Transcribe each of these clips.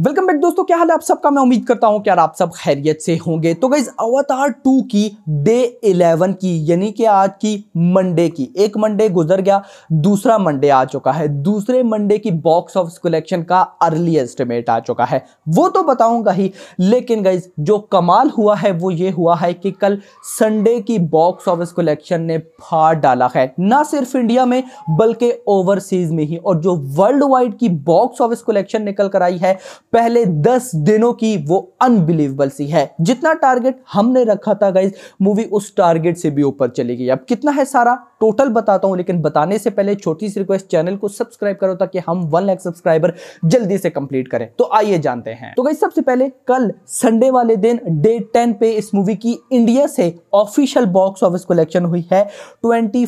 welcome back दोस्तों क्या हाल है आप सबका मैं उम्मीद करता हूं कि यार आप सब खैरियत से होंगे तो गाइज अवतार टू की डे इलेवन की यानी कि आज की मंडे की एक मंडे गुजर गया दूसरा मंडे आ चुका है दूसरे मंडे की बॉक्स ऑफिस कलेक्शन का अर्ली एस्टिमेट आ चुका है वो तो बताऊंगा ही लेकिन गाइज जो कमाल हुआ है वो ये हुआ है कि कल संडे की बॉक्स ऑफिस कलेक्शन ने फाड़ डाला है ना सिर्फ इंडिया में बल्कि ओवरसीज में ही और जो वर्ल्ड वाइड की बॉक्स ऑफिस कलेक्शन निकल कर आई है पहले दस दिनों की वो अनबिलीवेबल सी है जितना टारगेट हमने रखा था गाइज मूवी उस टारगेट से भी ऊपर चली गई अब कितना है सारा टोटल बताता हूं लेकिन बताने से पहले छोटी सी रिक्वेस्ट चैनल को सब्सक्राइब करो ताकि हम वन लाख सब्सक्राइबर जल्दी से कंप्लीट करें तो आइए जानते हैं तो गई सबसे पहले कल संडे वाले दिन डे टेन पे इस मूवी की इंडिया से ऑफिशियल बॉक्स ऑफिस कलेक्शन हुई है ट्वेंटी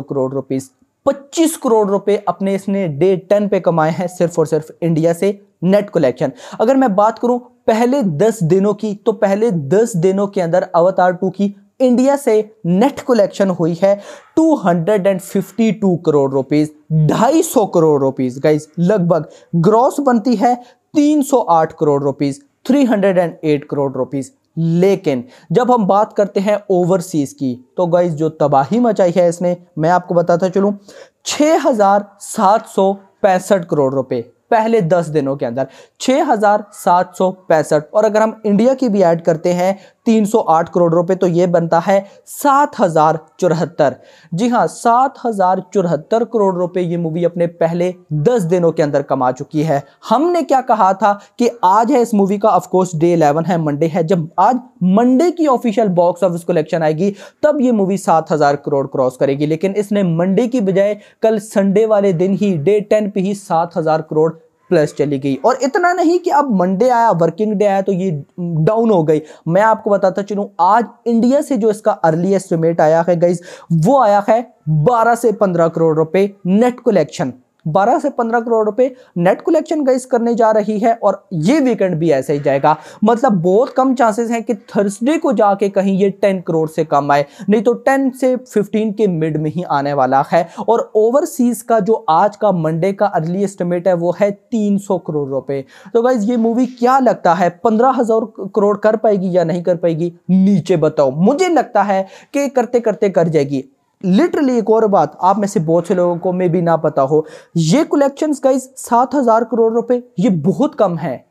करोड़ रुपीज 25 करोड़ रुपए अपने इसने डे 10 पे कमाए हैं सिर्फ और सिर्फ इंडिया से नेट कलेक्शन अगर मैं बात करूं पहले 10 दिनों की तो पहले 10 दिनों के अंदर अवतार टू की इंडिया से नेट कलेक्शन हुई है 252 crore rupees 250 crore rupees guys लगभग ग्रॉस बनती है 308 करोड़ रुपीस 308 करोड़ रुपीस लेकिन जब हम बात करते हैं ओवरसीज़ की तो गाइज जो तबाही मचाई है इसने मैं आपको बताता चलूँ छः हज़ार सात सौ पैंसठ करोड़ रुपए पहले दस दिनों के अंदर छः हज़ार सात सौ पैंसठ और अगर हम इंडिया की भी ऐड करते हैं 308 करोड़ रुपए तो ये बनता है सात हजार चौहत्तर जी हाँ सात हजार चौहत्तर करोड़ रुपए ये मूवी अपने पहले दस दिनों के अंदर कमा चुकी है हमने क्या कहा था कि आज है इस मूवी का ऑफकोर्स डे इलेवन है मंडे है जब आज मंडे की ऑफिशियल बॉक्स ऑफिस कलेक्शन आएगी तब ये मूवी सात हजार करोड़ क्रॉस करेगी लेकिन इसने मंडे की बजाय कल संडे वाले दिन ही डे टेन पे ही सात हजार करोड़ प्लस चली गई और इतना नहीं कि अब मंडे आया वर्किंग डे आया तो ये डाउन हो गई मैं आपको बताता चलूँ आज इंडिया से जो इसका अर्ली एस्टिमेट आया है गाइज वो आया है 12 से 15 करोड़ रुपए नेट कलेक्शन 12 से 15 करोड़ रुपए नेट कलेक्शन गाइस करने जा रही है और ये वीकेंड भी ऐसे ही जाएगा मतलब बहुत कम चांसेस हैं कि थर्सडे को जाके कहीं ये 10 करोड़ से कम आए नहीं तो 10 से 15 के मिड में ही आने वाला है और ओवरसीज का जो आज का मंडे का अर्ली एस्टिमेट है वो है 300 करोड़ रुपए तो गाइज ये मूवी क्या लगता है पंद्रह करोड़ कर पाएगी या नहीं कर पाएगी नीचे बताओ मुझे लगता है कि करते करते कर जाएगी लिटरली एक और बात आप में से बहुत से लोगों को मे भी ना पता हो ये कलेक्शन गाइज सात हजार करोड़ रुपए ये बहुत कम है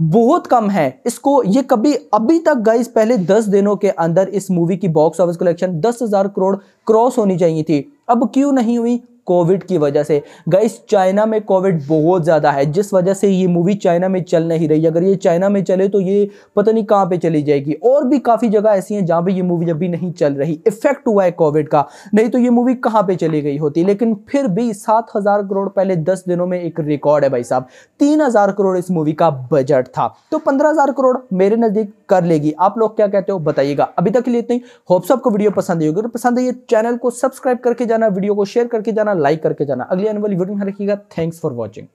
बहुत कम है इसको ये कभी अभी तक गाइज पहले दस दिनों के अंदर इस मूवी की बॉक्स ऑफिस कलेक्शन दस हजार करोड़ क्रॉस होनी चाहिए थी अब क्यों नहीं हुई कोविड की वजह से गई चाइना में कोविड बहुत ज़्यादा है जिस वजह से ये मूवी चाइना में चल नहीं रही अगर ये चाइना में चले तो ये पता नहीं कहाँ पे चली जाएगी और भी काफ़ी जगह ऐसी हैं जहाँ पे ये मूवी अभी नहीं चल रही इफेक्ट हुआ है कोविड का नहीं तो ये मूवी कहाँ पे चली गई होती लेकिन फिर भी सात हज़ार करोड़ पहले दस दिनों में एक रिकॉर्ड है भाई साहब तीन हज़ार करोड़ इस मूवी का बजट था तो पंद्रह हज़ार करोड़ मेरे नज़दीक कर लेगी आप लोग क्या कहते हो बताइएगा अभी तक के लिए इतना ही होप्स वीडियो पसंद आई होगी अगर पसंद आई चैनल को सब्सक्राइब करके जाना वीडियो को शेयर करके जाना लाइक करके जाना अगली आने वाली वीडियो में रखिएगा थैंक्स फॉर वॉचिंग